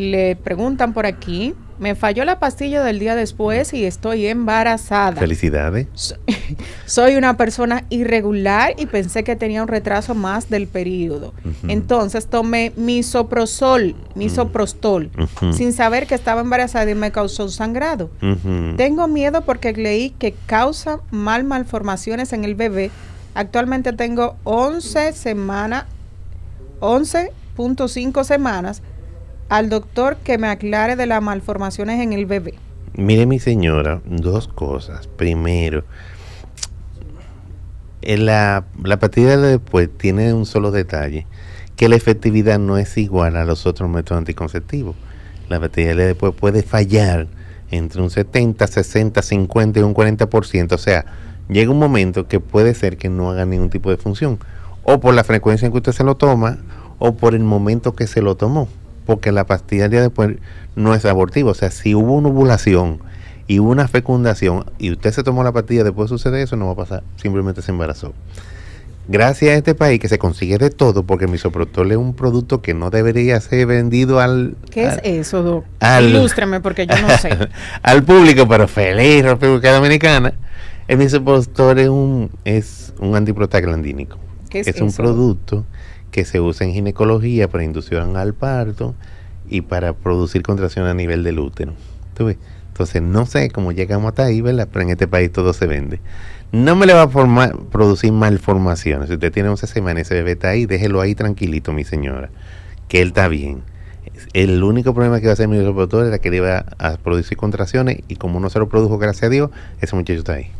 Le preguntan por aquí, me falló la pastilla del día después y estoy embarazada. Felicidades. Soy una persona irregular y pensé que tenía un retraso más del periodo. Entonces tomé misoprostol, misoprostol, mm. sin saber que estaba embarazada y me causó un sangrado. Tengo miedo porque leí que causa mal malformaciones en el bebé. Actualmente tengo 11 semanas, 11.5 semanas al doctor que me aclare de las malformaciones en el bebé. Mire mi señora, dos cosas. Primero, eh, la, la partida de después tiene un solo detalle, que la efectividad no es igual a los otros métodos anticonceptivos. La partida de después puede fallar entre un 70, 60, 50 y un 40%. O sea, llega un momento que puede ser que no haga ningún tipo de función. O por la frecuencia en que usted se lo toma, o por el momento que se lo tomó porque la pastilla día después no es abortiva. O sea, si hubo una ovulación y una fecundación y usted se tomó la pastilla, después sucede eso, no va a pasar. Simplemente se embarazó. Gracias a este país que se consigue de todo, porque el misoprostol es un producto que no debería ser vendido al. ¿Qué es eso, Doc? porque yo no sé. al público, pero feliz, República Dominicana. El misoprostol es un, es un antiprotaglandínico. ¿Qué es, es un producto que se usa en ginecología para inducción al parto y para producir contracciones a nivel del útero. Entonces, no sé cómo llegamos hasta ahí, ¿verdad? Pero en este país todo se vende. No me le va a formar, producir malformaciones. Si usted tiene 11 semanas y ese bebé está ahí, déjelo ahí tranquilito, mi señora, que él está bien. El único problema que va a hacer mi reproductor era que le iba a producir contracciones y como no se lo produjo, gracias a Dios, ese muchacho está ahí.